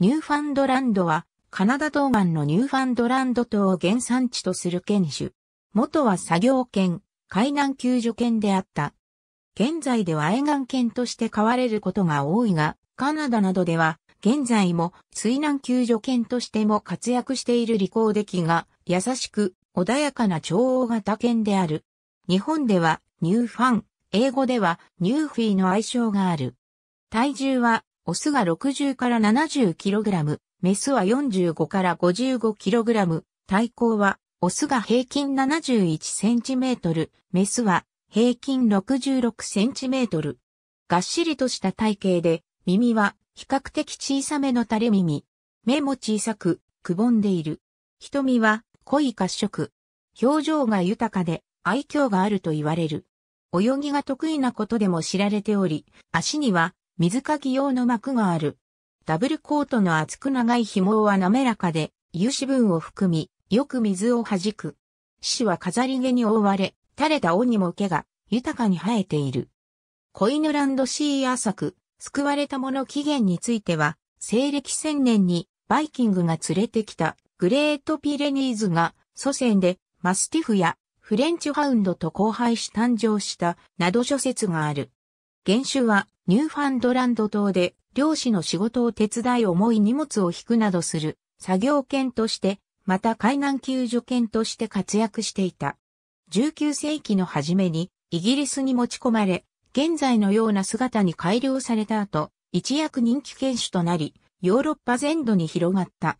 ニューファンドランドは、カナダ東岸のニューファンドランド島を原産地とする県種。元は作業犬、海難救助犬であった。現在では沿岸犬として飼われることが多いが、カナダなどでは、現在も水難救助犬としても活躍している利口できが、優しく、穏やかな超大型犬である。日本では、ニューファン、英語では、ニューフィーの愛称がある。体重はオスが60から 70kg、メスは45から 55kg、体高は、オスが平均 71cm、メスは平均 66cm。がっしりとした体型で、耳は比較的小さめの垂れ耳。目も小さく、くぼんでいる。瞳は濃い褐色。表情が豊かで愛嬌があると言われる。泳ぎが得意なことでも知られており、足には水かき用の膜がある。ダブルコートの厚く長い紐は滑らかで、油脂分を含み、よく水を弾く。獅子は飾り毛に覆われ、垂れた尾にも毛が豊かに生えている。コイヌランドシーア作、救われたもの起源については、西暦千年にバイキングが連れてきたグレートピレニーズが祖先でマスティフやフレンチハウンドと交配し誕生したなど諸説がある。原種はニューファンドランド島で漁師の仕事を手伝い重い荷物を引くなどする作業犬として、また海難救助犬として活躍していた。19世紀の初めにイギリスに持ち込まれ、現在のような姿に改良された後、一躍人気犬種となり、ヨーロッパ全土に広がった。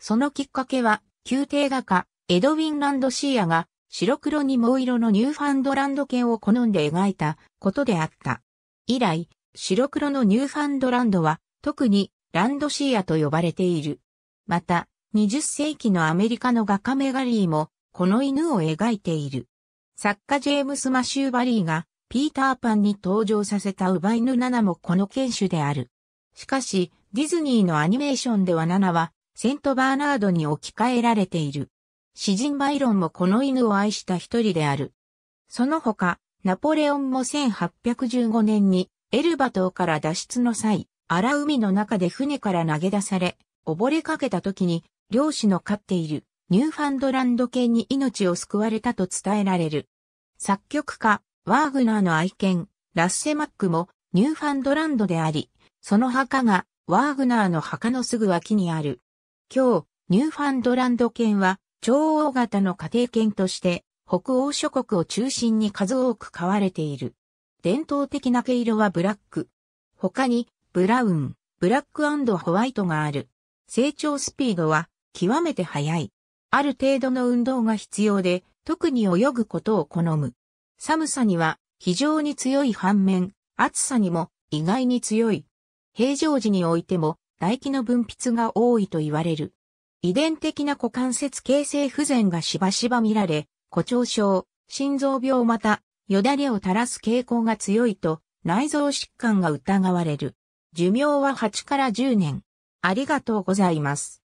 そのきっかけは、宮廷画家、エドウィン・ランドシーアが白黒に毛色のニューファンドランド犬を好んで描いたことであった。以来、白黒のニューファンドランドは、特にランドシーアと呼ばれている。また、20世紀のアメリカの画家メガリーも、この犬を描いている。作家ジェームス・マシューバリーが、ピーターパンに登場させたウバイヌ・ナナもこの犬種である。しかし、ディズニーのアニメーションではナナは、セントバーナードに置き換えられている。詩人バイロンもこの犬を愛した一人である。その他、ナポレオンも1815年にエルバ島から脱出の際、荒海の中で船から投げ出され、溺れかけた時に、漁師の飼っているニューファンドランド犬に命を救われたと伝えられる。作曲家、ワーグナーの愛犬、ラッセマックもニューファンドランドであり、その墓がワーグナーの墓のすぐ脇にある。今日、ニューファンドランド犬は、超大型の家庭犬として、北欧諸国を中心に数多く買われている。伝統的な毛色はブラック。他に、ブラウン、ブラックホワイトがある。成長スピードは、極めて速い。ある程度の運動が必要で、特に泳ぐことを好む。寒さには、非常に強い反面、暑さにも、意外に強い。平常時においても、唾液の分泌が多いと言われる。遺伝的な股関節形成不全がしばしば見られ、誇張症、心臓病また、よだれを垂らす傾向が強いと、内臓疾患が疑われる。寿命は8から10年。ありがとうございます。